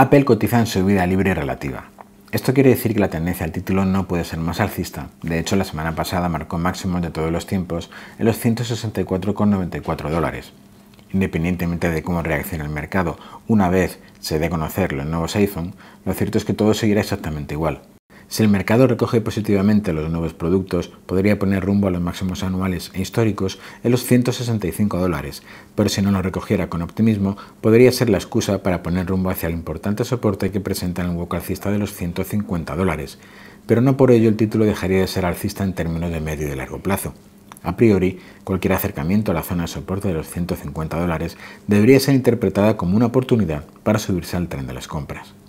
Apple cotiza en subida libre y relativa. Esto quiere decir que la tendencia al título no puede ser más alcista. De hecho, la semana pasada marcó máximos de todos los tiempos en los 164,94 dólares. Independientemente de cómo reaccione el mercado una vez se dé a conocer los nuevos iPhone, lo cierto es que todo seguirá exactamente igual. Si el mercado recoge positivamente los nuevos productos, podría poner rumbo a los máximos anuales e históricos en los 165 dólares, pero si no lo recogiera con optimismo, podría ser la excusa para poner rumbo hacia el importante soporte que presenta el hueco alcista de los 150 dólares. Pero no por ello el título dejaría de ser alcista en términos de medio y largo plazo. A priori, cualquier acercamiento a la zona de soporte de los 150 dólares debería ser interpretada como una oportunidad para subirse al tren de las compras.